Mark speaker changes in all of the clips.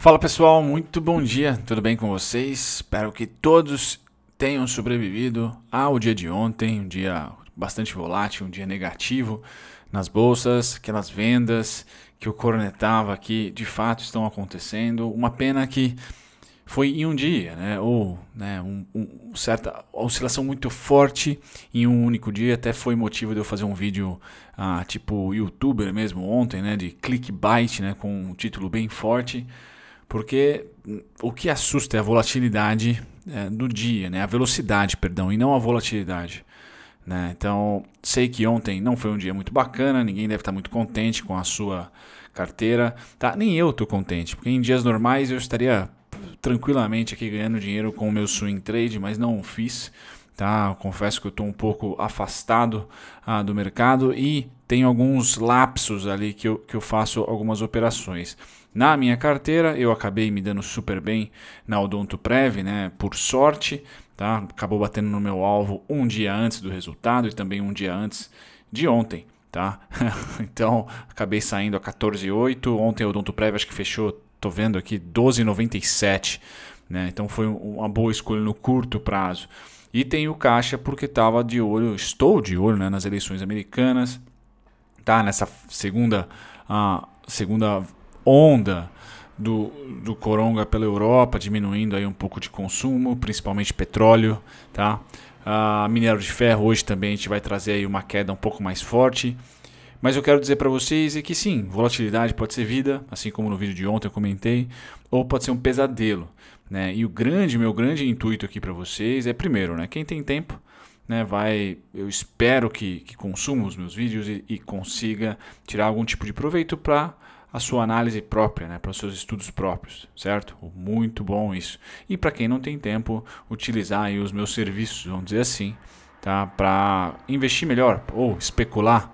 Speaker 1: Fala pessoal, muito bom dia, tudo bem com vocês? Espero que todos tenham sobrevivido ao dia de ontem, um dia bastante volátil, um dia negativo nas bolsas, que vendas que eu cornetava aqui de fato estão acontecendo. Uma pena que foi em um dia, né? ou né, um, um, certa oscilação muito forte em um único dia, até foi motivo de eu fazer um vídeo ah, tipo youtuber mesmo ontem, né? de clickbait, né? com um título bem forte porque hum, o que assusta é a volatilidade é, do dia, né? a velocidade, perdão, e não a volatilidade. Né? Então, sei que ontem não foi um dia muito bacana, ninguém deve estar muito contente com a sua carteira. Tá? Nem eu estou contente, porque em dias normais eu estaria tranquilamente aqui ganhando dinheiro com o meu swing trade, mas não fiz. Tá? confesso que eu estou um pouco afastado ah, do mercado e tem alguns lapsos ali que eu, que eu faço algumas operações. Na minha carteira, eu acabei me dando super bem na Odonto Prev, né? Por sorte, tá? Acabou batendo no meu alvo um dia antes do resultado e também um dia antes de ontem, tá? então, acabei saindo a 14,8. Ontem o Odonto Prev acho que fechou, tô vendo aqui, 12,97, né? Então, foi uma boa escolha no curto prazo. E tenho caixa porque estava de olho, estou de olho né, nas eleições americanas, está nessa segunda, segunda onda do, do coronga pela Europa, diminuindo aí um pouco de consumo, principalmente petróleo, tá? Ah, minério de ferro hoje também a gente vai trazer aí uma queda um pouco mais forte. Mas eu quero dizer para vocês é que sim, volatilidade pode ser vida, assim como no vídeo de ontem eu comentei, ou pode ser um pesadelo. Né? E o grande, meu grande intuito aqui para vocês é primeiro, né? Quem tem tempo né, vai, eu espero que, que consuma os meus vídeos e, e consiga tirar algum tipo de proveito para a sua análise própria, né, para os seus estudos próprios, certo? Muito bom isso. E para quem não tem tempo, utilizar os meus serviços, vamos dizer assim, tá? para investir melhor ou especular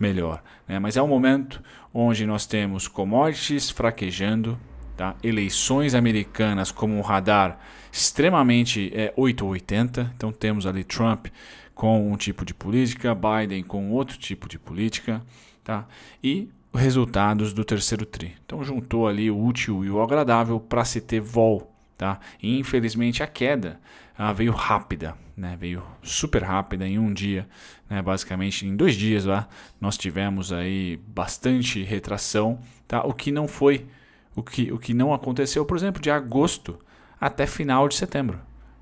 Speaker 1: melhor. Né? Mas é um momento onde nós temos commodities fraquejando, Tá? Eleições americanas como um radar extremamente é, 880. Então temos ali Trump com um tipo de política, Biden com outro tipo de política, tá? E resultados do terceiro tri. Então juntou ali o útil e o agradável para se ter vol, tá? E infelizmente a queda ah, veio rápida, né? Veio super rápida em um dia, né? Basicamente em dois dias lá nós tivemos aí bastante retração, tá? O que não foi o que, o que não aconteceu, por exemplo, de agosto até final de setembro,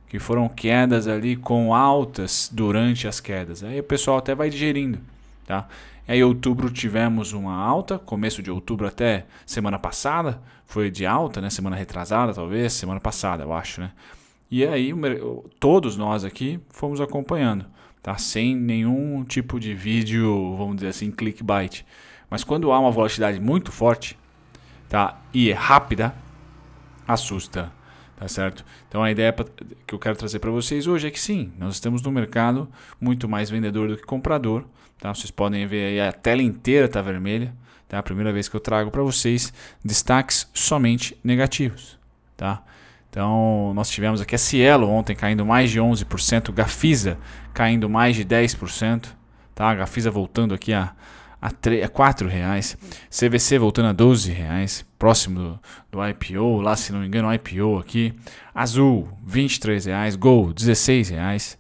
Speaker 1: que foram quedas ali com altas durante as quedas. Aí o pessoal até vai digerindo, tá? Aí em outubro tivemos uma alta, começo de outubro até semana passada, foi de alta, né? Semana retrasada talvez, semana passada, eu acho, né? E aí todos nós aqui fomos acompanhando, tá? Sem nenhum tipo de vídeo, vamos dizer assim, clickbait. Mas quando há uma volatilidade muito forte, tá? E é rápida, assusta, tá certo? Então a ideia que eu quero trazer para vocês hoje é que sim, nós estamos no mercado muito mais vendedor do que comprador, tá? Vocês podem ver aí a tela inteira tá vermelha, tá? A primeira vez que eu trago para vocês destaques somente negativos, tá? Então, nós tivemos aqui a Cielo ontem caindo mais de 11%, Gafisa caindo mais de 10%, tá? A Gafisa voltando aqui a a, 3, a 4 reais, CVC voltando a 12 reais, próximo do, do IPO, lá se não me engano, IPO aqui, Azul 23 reais, Gol 16 reais,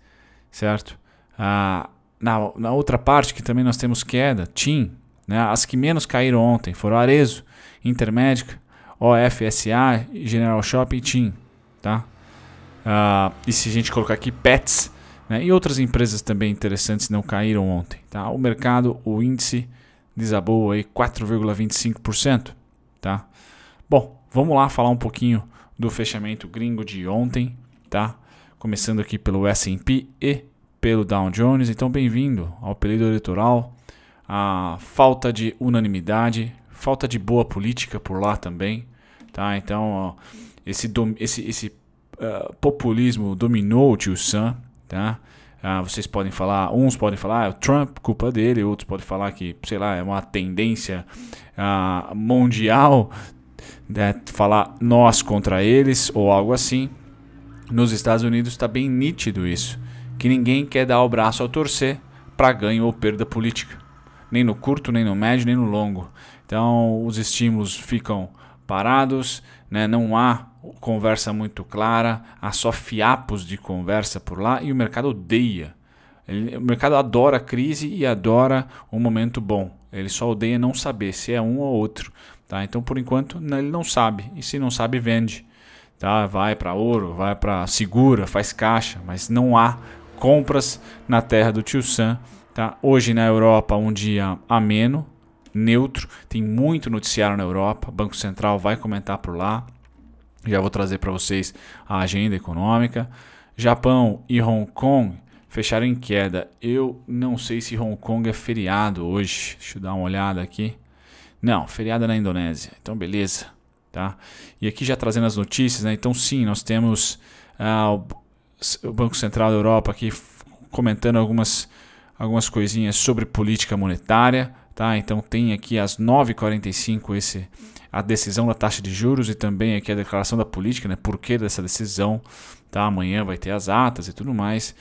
Speaker 1: certo? Ah, na, na outra parte que também nós temos queda, TIM, né? as que menos caíram ontem foram Arezo, Intermédica, OFSA, General Shopping e TIM, tá? Ah, e se a gente colocar aqui PETS, né? E outras empresas também interessantes não caíram ontem. Tá? O mercado, o índice desabou aí 4,25%. Tá? Bom, vamos lá falar um pouquinho do fechamento gringo de ontem, tá? Começando aqui pelo S&P e pelo Dow Jones. Então, bem-vindo ao período eleitoral, a falta de unanimidade, falta de boa política por lá também, tá? Então, ó, esse, esse, esse uh, populismo dominou o Tio Sam, tá? Ah, vocês podem falar, uns podem falar ah, o Trump, culpa dele, outros podem falar que, sei lá, é uma tendência ah, mundial, né, falar nós contra eles ou algo assim. Nos Estados Unidos está bem nítido isso, que ninguém quer dar o braço ao torcer para ganho ou perda política, nem no curto, nem no médio, nem no longo. Então os estímulos ficam parados, né, não há conversa muito clara, há só fiapos de conversa por lá e o mercado odeia. Ele, o mercado adora a crise e adora o momento bom. Ele só odeia não saber se é um ou outro. Tá? Então, por enquanto, ele não sabe. E se não sabe, vende. Tá? Vai para ouro, vai para segura, faz caixa, mas não há compras na terra do tio Sam. Tá? Hoje na Europa, um dia ameno, neutro. Tem muito noticiário na Europa. Banco Central vai comentar por lá. Já vou trazer para vocês a agenda econômica. Japão e Hong Kong fecharam em queda. Eu não sei se Hong Kong é feriado hoje. Deixa eu dar uma olhada aqui. Não, feriado é na Indonésia. Então, beleza. Tá? E aqui já trazendo as notícias, né? Então, sim, nós temos ah, o Banco Central da Europa aqui comentando algumas, algumas coisinhas sobre política monetária. Tá? Então, tem aqui às 9h45 esse a decisão da taxa de juros e também aqui a declaração da política, né? Por que dessa decisão, tá? Amanhã vai ter as atas e tudo mais.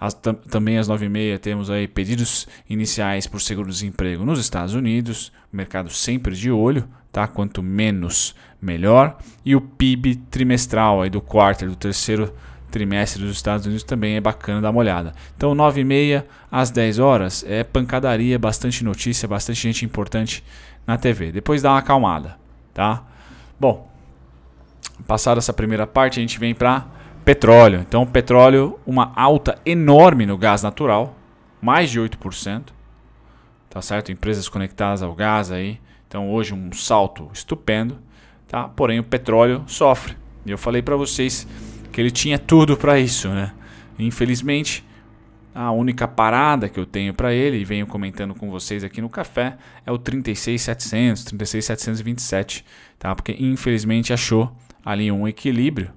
Speaker 1: As, tam, também às 9h30 temos aí pedidos iniciais por seguro-desemprego nos Estados Unidos, mercado sempre de olho, tá? Quanto menos, melhor. E o PIB trimestral aí do quarto e do terceiro trimestre dos Estados Unidos também é bacana dar uma olhada. Então, 9h30 às 10 horas é pancadaria, bastante notícia, bastante gente importante na TV. Depois dá uma acalmada tá? Bom, passada essa primeira parte, a gente vem para petróleo. Então, petróleo, uma alta enorme no gás natural, mais de 8%, tá certo? Empresas conectadas ao gás aí. Então, hoje um salto estupendo, tá? Porém, o petróleo sofre. E eu falei para vocês que ele tinha tudo para isso, né? Infelizmente, a única parada que eu tenho para ele, e venho comentando com vocês aqui no café, é o 36700, 36727, tá? Porque infelizmente achou ali um equilíbrio,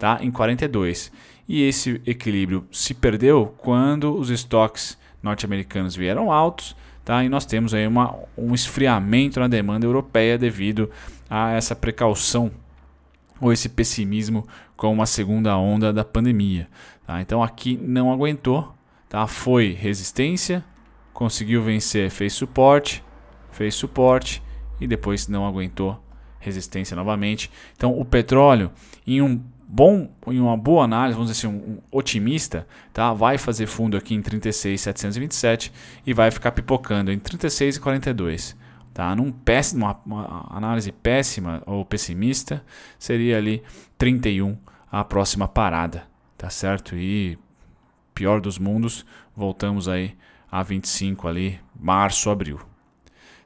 Speaker 1: tá? Em 42. E esse equilíbrio se perdeu quando os estoques norte-americanos vieram altos, tá? E nós temos aí uma, um esfriamento na demanda europeia devido a essa precaução ou esse pessimismo com uma segunda onda da pandemia. Tá? Então aqui não aguentou, tá? foi resistência, conseguiu vencer, fez suporte, fez suporte e depois não aguentou resistência novamente. Então o petróleo em um bom, em uma boa análise, vamos dizer assim, um, otimista, tá? Vai fazer fundo aqui em 36,727 e vai ficar pipocando em 36 e 42. Tá? Num péssimo, uma, uma análise péssima ou pessimista, seria ali 31 a próxima parada, tá certo? E pior dos mundos, voltamos aí a 25 ali, março, abril,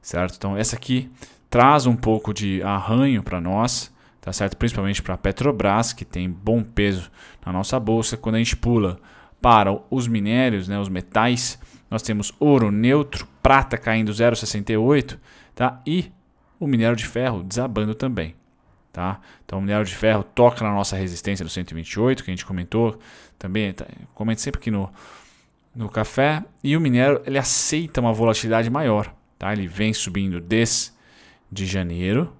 Speaker 1: certo? Então essa aqui traz um pouco de arranho para nós, tá certo? Principalmente para a Petrobras, que tem bom peso na nossa bolsa. Quando a gente pula para os minérios, né, os metais, nós temos ouro neutro prata caindo 0,68 tá? e o minério de ferro desabando também. Tá? Então o minério de ferro toca na nossa resistência do 128, que a gente comentou também, tá, comente sempre aqui no, no café, e o minério ele aceita uma volatilidade maior. Tá? Ele vem subindo desde de janeiro,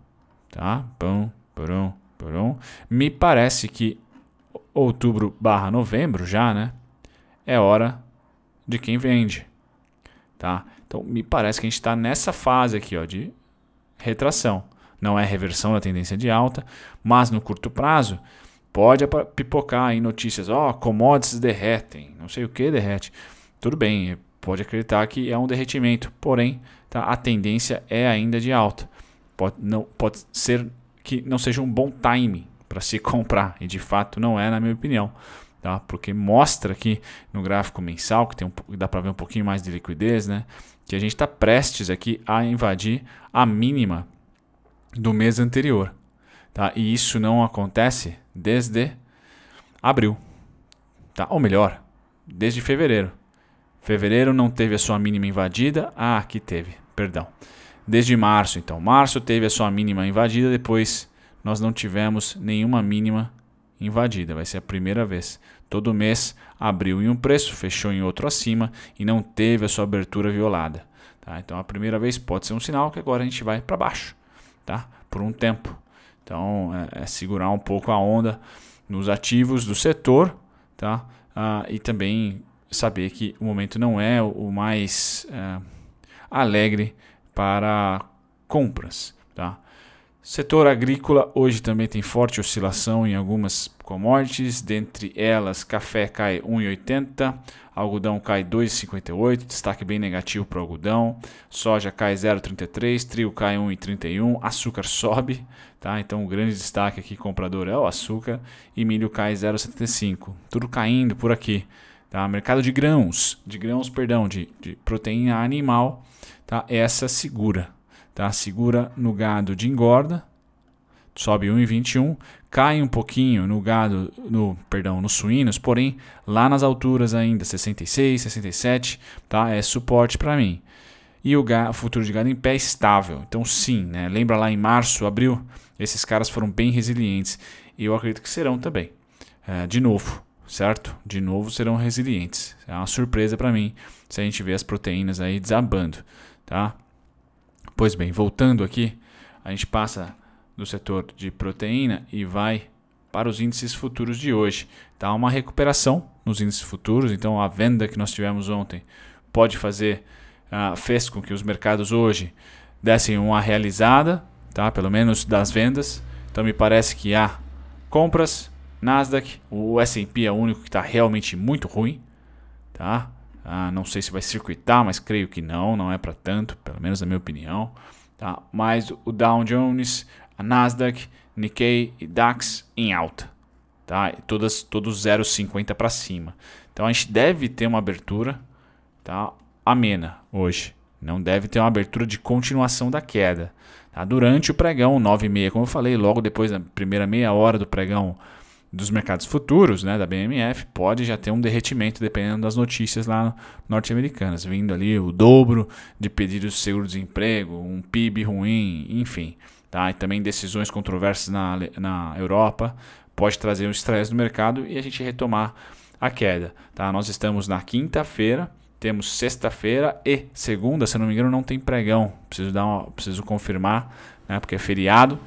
Speaker 1: tá? Pão, porão, porão. Me parece que outubro barra novembro já, né? É hora de quem vende, tá? Então, me parece que a gente está nessa fase aqui ó, de retração. Não é reversão da tendência de alta, mas no curto prazo pode pipocar em notícias, ó, oh, commodities derretem, não sei o que derrete. Tudo bem, pode acreditar que é um derretimento, porém tá, a tendência é ainda de alta. Pode, não, pode ser que não seja um bom time para se comprar, e de fato não é, na minha opinião tá? Porque mostra aqui no gráfico mensal que tem um, dá para ver um pouquinho mais de liquidez, né? Que a gente está prestes aqui a invadir a mínima do mês anterior, tá? E isso não acontece desde abril, tá? Ou melhor, desde fevereiro. Fevereiro não teve a sua mínima invadida. Ah, aqui teve, perdão. Desde março, então. Março teve a sua mínima invadida, depois nós não tivemos nenhuma mínima invadida. Vai ser a primeira vez. Todo mês abriu em um preço, fechou em outro acima e não teve a sua abertura violada. Tá? Então a primeira vez pode ser um sinal que agora a gente vai para baixo tá? por um tempo. Então é, é, segurar um pouco a onda nos ativos do setor tá? Ah, e também saber que o momento não é o mais é, alegre para compras. Tá? Setor agrícola hoje também tem forte oscilação em algumas commodities, dentre elas café cai 1,80, algodão cai 2,58, destaque bem negativo para o algodão, soja cai 0,33, trigo cai 1,31, açúcar sobe, tá? Então o grande destaque aqui comprador é o açúcar e milho cai 0,75. Tudo caindo por aqui, tá? Mercado de grãos, de grãos, perdão, de, de proteína animal, tá? Essa segura, Tá? Segura no gado de engorda, sobe 1,21, cai um pouquinho no gado, no, perdão, nos suínos, porém lá nas alturas ainda 66, 67, tá? É suporte para mim. E o gado, futuro de gado em pé é estável. Então sim, né? Lembra lá em março, abril, esses caras foram bem resilientes e eu acredito que serão também. É, de novo, certo? De novo serão resilientes. É uma surpresa para mim se a gente vê as proteínas aí desabando, tá? Pois bem, voltando aqui, a gente passa do setor de proteína e vai para os índices futuros de hoje. Tá uma recuperação nos índices futuros, então a venda que nós tivemos ontem pode fazer uh, fez com que os mercados hoje dessem uma realizada, tá? Pelo menos das vendas. Então me parece que há compras, Nasdaq, o S&P é o único que está realmente muito ruim, tá? Ah, não sei se vai circuitar, mas creio que não, não é para tanto, pelo menos na minha opinião. Tá? Mas o Dow Jones, a Nasdaq, Nikkei e DAX em alta. Tá? E todas, todos 0,50 para cima. Então a gente deve ter uma abertura tá? amena hoje. Não deve ter uma abertura de continuação da queda. Tá? Durante o pregão, 9 como eu falei, logo depois da primeira meia hora do pregão, dos mercados futuros, né, da BMF, pode já ter um derretimento dependendo das notícias lá norte-americanas, vindo ali o dobro de pedidos de seguro-desemprego, um PIB ruim, enfim, tá? E também decisões controversas na, na Europa pode trazer um estresse no mercado e a gente retomar a queda, tá? Nós estamos na quinta-feira, temos sexta-feira e segunda, se não me engano, não tem pregão. Preciso dar, uma, preciso confirmar, né, porque é feriado.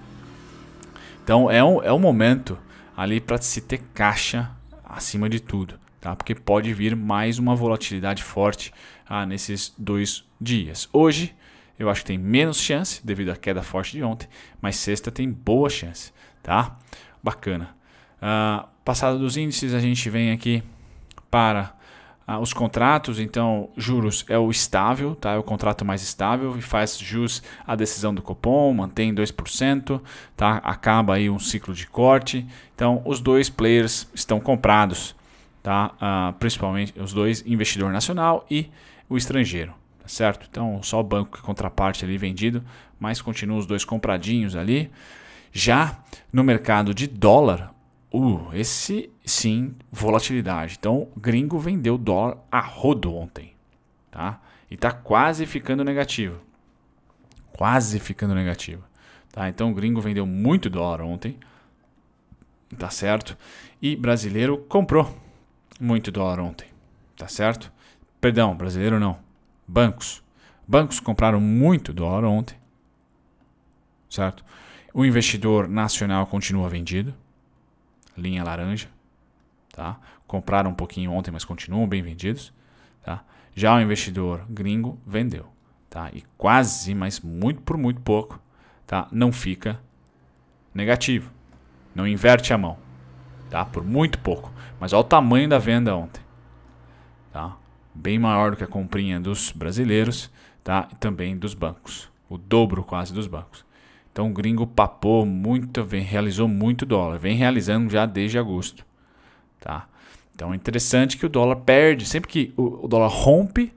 Speaker 1: Então é um, é um momento ali para se ter caixa acima de tudo, tá? Porque pode vir mais uma volatilidade forte ah, nesses dois dias. Hoje eu acho que tem menos chance devido à queda forte de ontem, mas sexta tem boa chance, tá? Bacana. Ah, passado dos índices a gente vem aqui para ah, os contratos, então, juros é o estável, tá? É o contrato mais estável e faz jus à decisão do Copom, mantém 2%, tá? Acaba aí um ciclo de corte. Então, os dois players estão comprados, tá? Ah, principalmente os dois, investidor nacional e o estrangeiro, tá certo? Então, só o banco que contraparte ali vendido, mas continuam os dois compradinhos ali. Já no mercado de dólar, Uh, esse sim, volatilidade. Então, gringo vendeu dólar a rodo ontem, tá? E tá quase ficando negativo. Quase ficando negativo, tá? Então, gringo vendeu muito dólar ontem, tá certo? E brasileiro comprou muito dólar ontem, tá certo? Perdão, brasileiro não. Bancos. Bancos compraram muito dólar ontem, certo? O investidor nacional continua vendido linha laranja, tá? Compraram um pouquinho ontem, mas continuam bem vendidos, tá? Já o investidor gringo vendeu, tá? E quase, mas muito por muito pouco, tá? Não fica negativo. Não inverte a mão, tá? Por muito pouco. Mas olha o tamanho da venda ontem, tá? Bem maior do que a comprinha dos brasileiros, tá? E também dos bancos. O dobro quase dos bancos. Então o gringo papou muito, vem, realizou muito dólar, vem realizando já desde agosto. Tá? Então é interessante que o dólar perde, sempre que o, o dólar rompe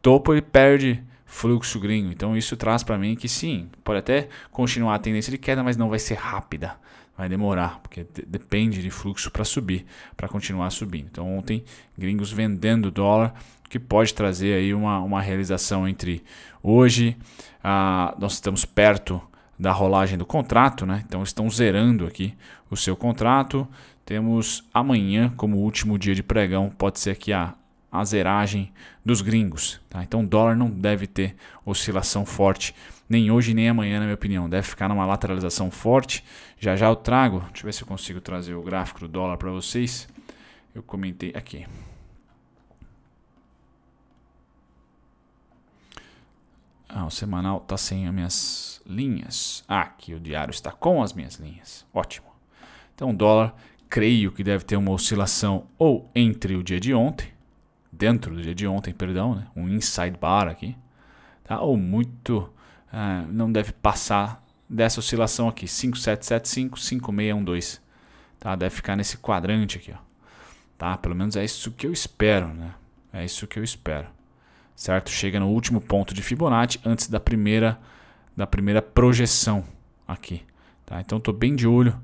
Speaker 1: topo, ele perde fluxo gringo. Então isso traz para mim que sim, pode até continuar a tendência de queda, mas não vai ser rápida. Vai demorar, porque depende de fluxo para subir, para continuar subindo. Então ontem, gringos vendendo dólar, que pode trazer aí uma, uma realização entre hoje, ah, nós estamos perto da rolagem do contrato, né? Então estão zerando aqui o seu contrato. Temos amanhã como último dia de pregão, pode ser que a, a zeragem dos gringos. Tá? Então o dólar não deve ter oscilação forte, nem hoje nem amanhã, na minha opinião. Deve ficar numa lateralização forte. Já já eu trago, deixa eu ver se eu consigo trazer o gráfico do dólar para vocês. Eu comentei aqui. Ah, o semanal está sem as minhas linhas. Ah, aqui o diário está com as minhas linhas. Ótimo. Então o dólar, creio que deve ter uma oscilação ou entre o dia de ontem, dentro do dia de ontem, perdão, né? um inside bar aqui, tá? ou muito, ah, não deve passar dessa oscilação aqui, 5775, 5612. Tá? Deve ficar nesse quadrante aqui. Ó. Tá? Pelo menos é isso que eu espero. Né? É isso que eu espero certo? Chega no último ponto de Fibonacci antes da primeira da primeira projeção aqui, tá? Então estou bem de olho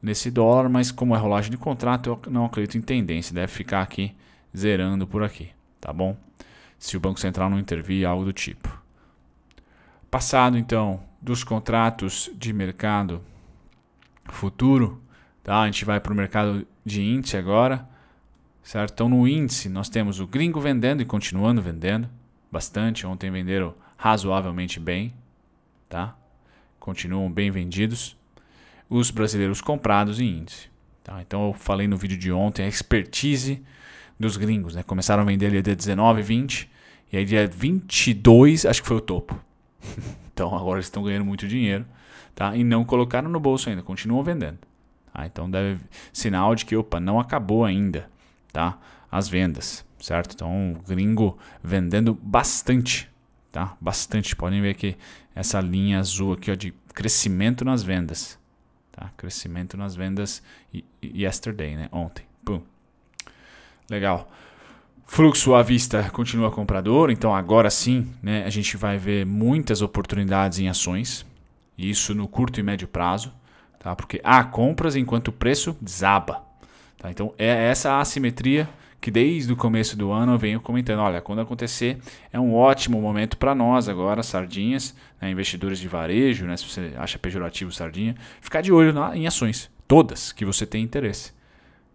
Speaker 1: nesse dólar, mas como é rolagem de contrato, eu não acredito em tendência, deve ficar aqui zerando por aqui, tá bom? Se o Banco Central não intervir, algo do tipo. Passado então dos contratos de mercado futuro, tá? A gente vai para o mercado de índice agora certo? Então, no índice, nós temos o gringo vendendo e continuando vendendo bastante. Ontem venderam razoavelmente bem, tá? Continuam bem vendidos. Os brasileiros comprados em índice. Tá? Então, eu falei no vídeo de ontem a expertise dos gringos, né? Começaram a vender ali dia 19, 20, e aí dia 22, acho que foi o topo. então, agora eles estão ganhando muito dinheiro, tá? E não colocaram no bolso ainda, continuam vendendo. Ah, então deve sinal de que, opa, não acabou ainda tá? As vendas, certo? Então, o gringo vendendo bastante, tá? Bastante. Podem ver que essa linha azul aqui, ó, de crescimento nas vendas, tá? Crescimento nas vendas yesterday, né? Ontem. Pum. Legal. Fluxo à vista continua comprador, então agora sim, né, a gente vai ver muitas oportunidades em ações, isso no curto e médio prazo, tá? Porque há compras enquanto o preço desaba, Tá? Então é essa assimetria que desde o começo do ano eu venho comentando. Olha, quando acontecer é um ótimo momento para nós agora, sardinhas, né, investidores de varejo, né, se você acha pejorativo sardinha, ficar de olho na, em ações, todas que você tem interesse.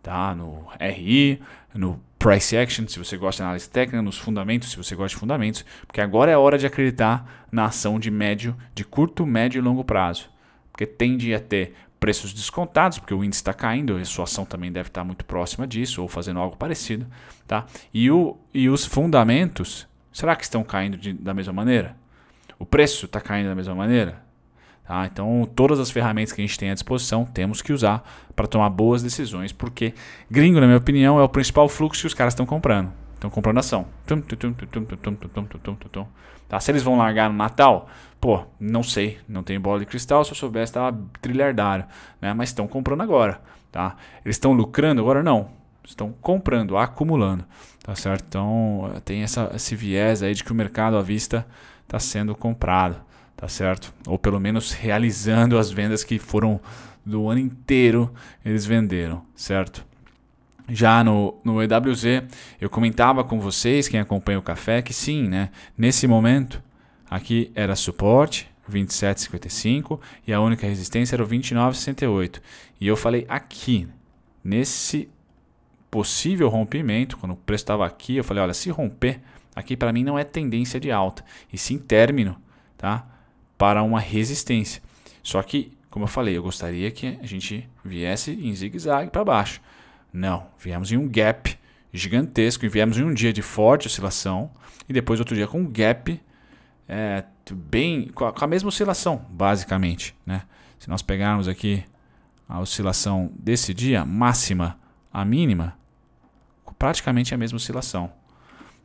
Speaker 1: Tá? No RI, no price action, se você gosta de análise técnica, nos fundamentos, se você gosta de fundamentos, porque agora é hora de acreditar na ação de médio, de curto, médio e longo prazo, porque tende a ter preços descontados, porque o índice está caindo, a sua ação também deve estar tá muito próxima disso, ou fazendo algo parecido. Tá? E, o, e os fundamentos, será que estão caindo de, da mesma maneira? O preço está caindo da mesma maneira? Tá? Então, todas as ferramentas que a gente tem à disposição, temos que usar para tomar boas decisões, porque gringo, na minha opinião, é o principal fluxo que os caras estão comprando. Estão comprando ação. Tá, se eles vão largar no Natal, pô, não sei, não tem bola de cristal, se eu soubesse estava trilhardário, né? Mas estão comprando agora, tá? Eles estão lucrando agora não. Estão comprando, acumulando, tá certo? Então, tem essa esse viés aí de que o mercado à vista está sendo comprado, tá certo? Ou pelo menos realizando as vendas que foram do ano inteiro eles venderam, certo? já no, no EWZ, eu comentava com vocês, quem acompanha o café, que sim, né? Nesse momento, aqui era suporte, 27,55, e a única resistência era o 29,68. E eu falei aqui, nesse possível rompimento, quando o preço estava aqui, eu falei, olha, se romper, aqui para mim não é tendência de alta, e sim término, tá? Para uma resistência. Só que, como eu falei, eu gostaria que a gente viesse em zigue-zague para baixo. Não, viemos em um gap gigantesco e viemos em um dia de forte oscilação e depois outro dia com um gap é, bem com a, mesma oscilação, basicamente. Né? Se nós pegarmos aqui a oscilação desse dia, máxima a mínima, praticamente é a mesma oscilação.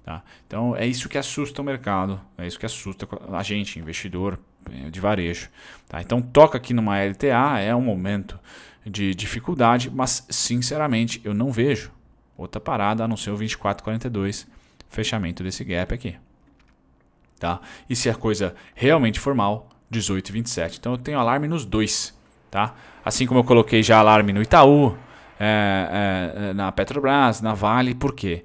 Speaker 1: Tá? Então é isso que assusta o mercado, é isso que assusta a gente, investidor eh, de varejo. Tá? Então toca aqui numa LTA, é o momento de dificuldade, mas sinceramente eu não vejo outra parada a não ser o 2442, fechamento desse gap aqui. Tá? E se a coisa realmente formal, 18,27. Então eu tenho alarme nos dois. Tá? Assim como eu coloquei já alarme no Itaú, é, é, é na Petrobras, na Vale, por quê?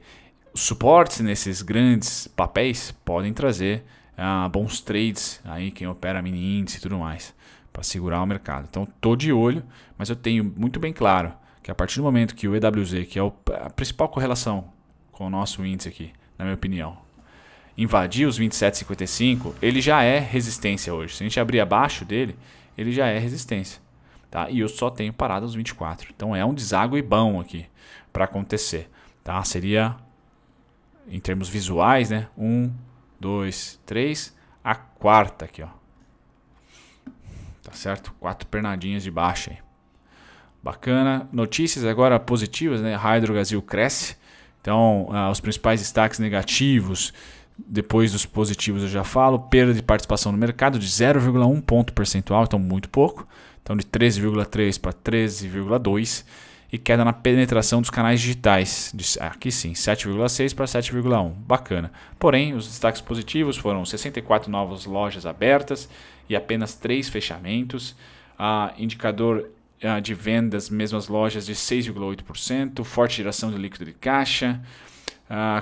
Speaker 1: Suportes nesses grandes papéis podem trazer ah, bons trades, aí quem opera mini índice e tudo mais para segurar o mercado. Então estou de olho, mas eu tenho muito bem claro que a partir do momento que o EWZ, que é a principal correlação com o nosso índice aqui, na minha opinião, invadir os 27,55, ele já é resistência hoje. Se a gente abrir abaixo dele, ele já é resistência. Tá? E eu só tenho parado os 24. Então é um deságue bom aqui para acontecer. Tá? Seria, em termos visuais, né? 1, 2, 3, a quarta aqui, ó tá certo? Quatro pernadinhas de baixa aí. Bacana. Notícias agora positivas, né? Hydrogazil cresce. Então, ah, os principais destaques negativos, depois dos positivos eu já falo, perda de participação no mercado de 0,1 ponto percentual, então muito pouco. Então, de 13,3 para 13,2 e queda na penetração dos canais digitais. Aqui sim, 7,6 para 7,1. Bacana. Porém, os destaques positivos foram 64 novas lojas abertas e apenas três fechamentos. Ah, indicador ah, de vendas, mesmas lojas, de 6,8%, forte geração de líquido de caixa,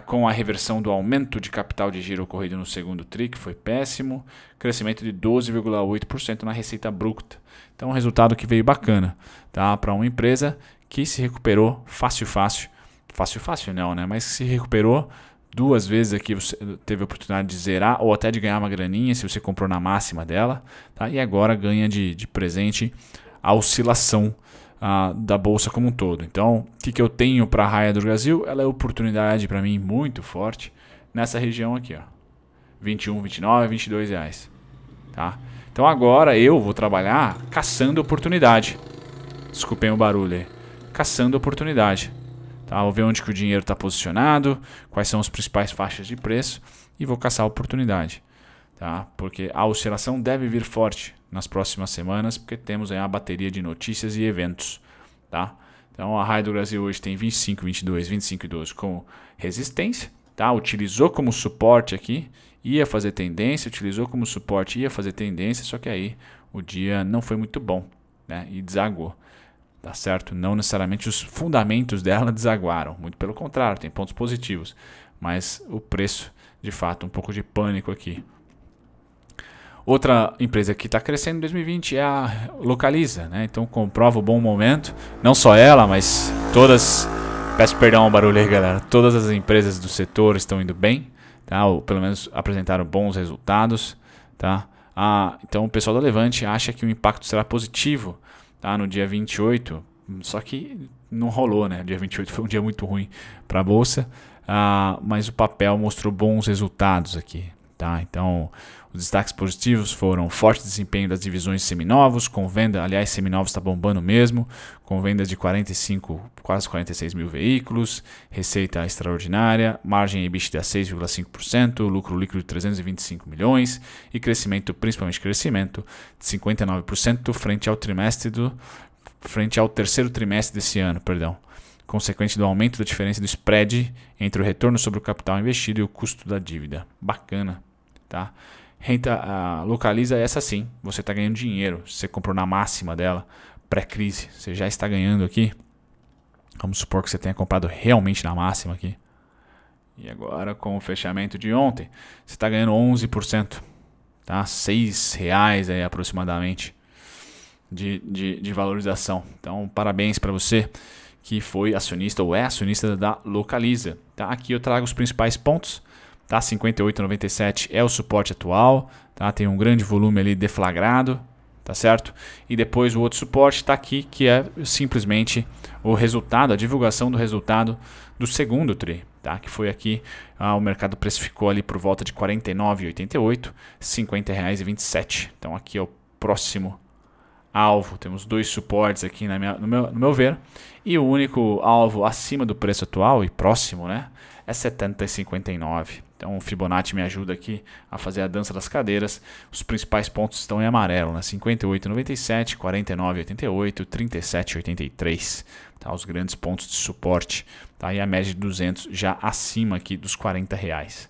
Speaker 1: com a reversão do aumento de capital de giro ocorrido no segundo TRI, que foi péssimo, crescimento de 12,8% na receita bruta. Então, um resultado que veio bacana tá? para uma empresa que se recuperou fácil, fácil. Fácil, fácil não, né? Mas se recuperou duas vezes aqui você teve a oportunidade de zerar ou até de ganhar uma graninha se você comprou na máxima dela, tá? E agora ganha de, de presente a oscilação ah, da bolsa como um todo. Então, o que, que eu tenho para a raia do Brasil? Ela é oportunidade para mim muito forte nessa região aqui, ó. 21, 29, 22 reais, tá? Então agora eu vou trabalhar caçando oportunidade. Desculpem o barulho aí. Caçando oportunidade. Tá? Vou ver onde que o dinheiro está posicionado, quais são as principais faixas de preço e vou caçar a oportunidade. Tá? Porque a oscilação deve vir forte nas próximas semanas, porque temos aí uma bateria de notícias e eventos. Tá? Então a Raio do Brasil hoje tem 25, 22, 25 e 12 como resistência. Tá? Utilizou como suporte aqui, ia fazer tendência, utilizou como suporte, ia fazer tendência, só que aí o dia não foi muito bom né? e desagou tá certo? Não necessariamente os fundamentos dela desaguaram, muito pelo contrário, tem pontos positivos, mas o preço, de fato, um pouco de pânico aqui. Outra empresa que está crescendo em 2020 é a Localiza, né? Então comprova o bom momento, não só ela, mas todas. Peço perdão ao barulho aí, galera. Todas as empresas do setor estão indo bem, tá? Ou pelo menos apresentaram bons resultados, tá? Ah, então o pessoal da Levante acha que o impacto será positivo tá? no dia 28. Só que não rolou, né? Dia 28 foi um dia muito ruim para a bolsa, ah, mas o papel mostrou bons resultados aqui, tá? Então, os destaques positivos foram forte desempenho das divisões seminovos, com venda, aliás, seminovos está bombando mesmo, com venda de 45, quase 46 mil veículos, receita extraordinária, margem EBITDA 6,5%, lucro líquido de 325 milhões e crescimento, principalmente crescimento, de 59% frente ao trimestre do frente ao terceiro trimestre desse ano, perdão, consequente do aumento da diferença do spread entre o retorno sobre o capital investido e o custo da dívida. Bacana, tá? Renta ah, localiza essa sim, você está ganhando dinheiro. Você comprou na máxima dela, pré-crise, você já está ganhando aqui. Vamos supor que você tenha comprado realmente na máxima aqui. E agora, com o fechamento de ontem, você está ganhando 11%, tá? R$ 6,00 aí aproximadamente de, de, de valorização. Então, parabéns para você que foi acionista ou é acionista da Localiza. Tá? Aqui eu trago os principais pontos tá? 58,97 é o suporte atual, tá? Tem um grande volume ali deflagrado, tá certo? E depois o outro suporte está aqui, que é simplesmente o resultado, a divulgação do resultado do segundo TRI, tá? Que foi aqui, ah, o mercado precificou ali por volta de R$ 49,88, R$ 50,27. Então aqui é o próximo alvo, temos dois suportes aqui na minha, no, meu, no meu ver, e o único alvo acima do preço atual e próximo, né, é R$ 70,59. Então o Fibonacci me ajuda aqui a fazer a dança das cadeiras. Os principais pontos estão em amarelo, né? 58,97, 49,88, 37,83. Tá? Os grandes pontos de suporte. Tá? E a média de 200 já acima aqui dos 40 reais.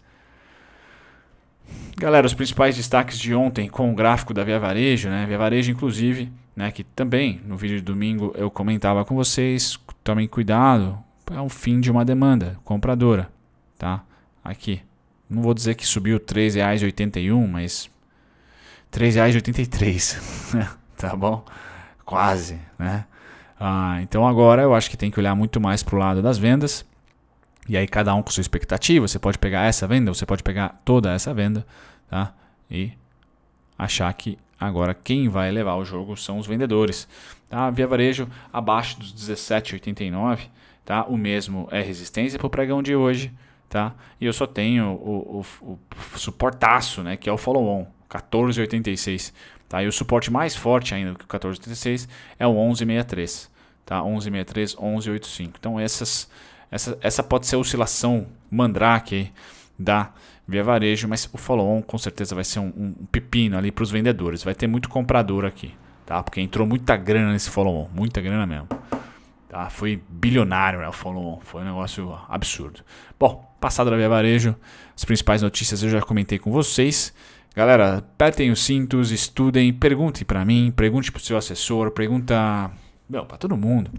Speaker 1: Galera, os principais destaques de ontem com o gráfico da Via Varejo, né? Via Varejo, inclusive, né? Que também no vídeo de domingo eu comentava com vocês. Tomem cuidado, é o fim de uma demanda compradora, tá? Aqui. Não vou dizer que subiu R$3,81, mas R$3,83, tá bom? Quase, né? Ah, então agora eu acho que tem que olhar muito mais para o lado das vendas. E aí cada um com sua expectativa. Você pode pegar essa venda, você pode pegar toda essa venda, tá? E achar que agora quem vai levar o jogo são os vendedores. Tá? Via varejo abaixo dos 17,89, tá? O mesmo é resistência para o pregão de hoje tá? E eu só tenho o, o, o suportaço, né, que é o follow-on, 1486, tá? E o suporte mais forte ainda que o 1486 é o 1163, tá? 1163, 1185. Então essas essa, essa pode ser a oscilação mandrake da Via Varejo, mas o follow-on com certeza vai ser um, um pepino ali para os vendedores. Vai ter muito comprador aqui, tá? Porque entrou muita grana nesse follow-on, muita grana mesmo. Tá? Foi bilionário né, o follow-on, foi um negócio absurdo. Bom, passada da Via Varejo. As principais notícias eu já comentei com vocês. Galera, apertem os cintos, estudem, perguntem para mim, pergunte para o seu assessor, pergunta para todo mundo.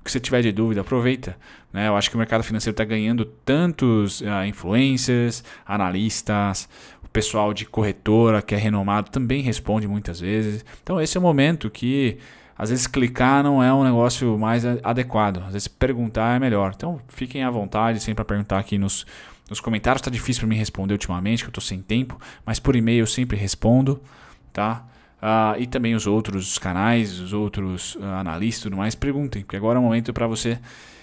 Speaker 1: O que você tiver de dúvida, aproveita. Né? Eu acho que o mercado financeiro está ganhando tantos uh, influencers, analistas, o pessoal de corretora que é renomado também responde muitas vezes. Então esse é o momento que às vezes clicar não é um negócio mais adequado, às vezes perguntar é melhor. Então fiquem à vontade sempre para perguntar aqui nos, nos comentários. Está difícil para mim responder ultimamente, que eu estou sem tempo, mas por e-mail eu sempre respondo, tá? Uh, e também os outros canais, os outros uh, analistas e tudo mais, perguntem, porque agora é o momento para você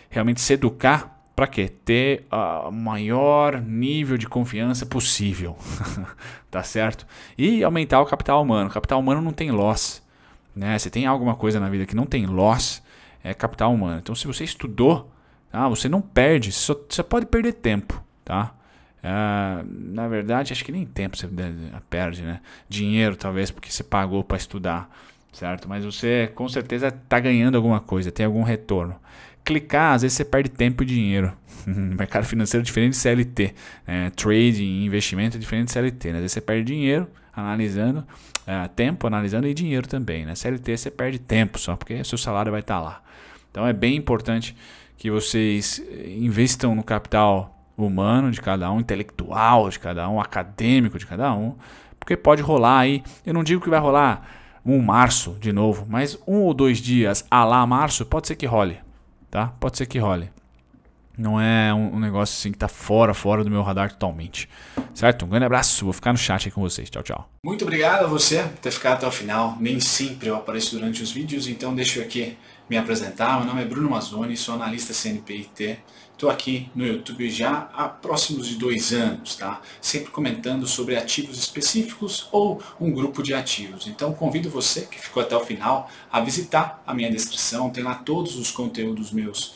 Speaker 1: realmente se educar para quê? Ter o uh, maior nível de confiança possível, tá certo? E aumentar o capital humano. O capital humano não tem loss né? Você tem alguma coisa na vida que não tem loss, é capital humano. Então, se você estudou, tá? você não perde, só, você pode perder tempo, tá? Uh, na verdade, acho que nem tempo você eh, perde, né? Dinheiro, talvez, porque você pagou para estudar, certo? Mas você com certeza está ganhando alguma coisa, tem algum retorno. Clicar, às vezes você perde tempo e dinheiro. Mercado financeiro é diferente de CLT. Né? Trading, investimento é diferente de CLT. Né? Às vezes você perde dinheiro analisando, é, tempo analisando e dinheiro também. Na né? CLT você perde tempo só, porque seu salário vai estar tá lá. Então é bem importante que vocês investam no capital humano de cada um, intelectual de cada um, acadêmico de cada um, porque pode rolar aí. Eu não digo que vai rolar um março de novo, mas um ou dois dias a lá março pode ser que role, tá? Pode ser que role. Não é um, negócio assim que tá fora, fora do meu radar totalmente. Certo? Um grande abraço, vou ficar no chat aí com vocês. Tchau, tchau. Muito obrigado a você por ter ficado até o final. Nem sempre eu apareço durante os vídeos, então deixa eu aqui me apresentar. Meu nome é Bruno Mazzoni, sou analista CNPIT. Estou aqui no YouTube já há próximos de dois anos, tá? Sempre comentando sobre ativos específicos ou um grupo de ativos. Então convido você que ficou até o final a visitar a minha descrição, tem lá todos os conteúdos meus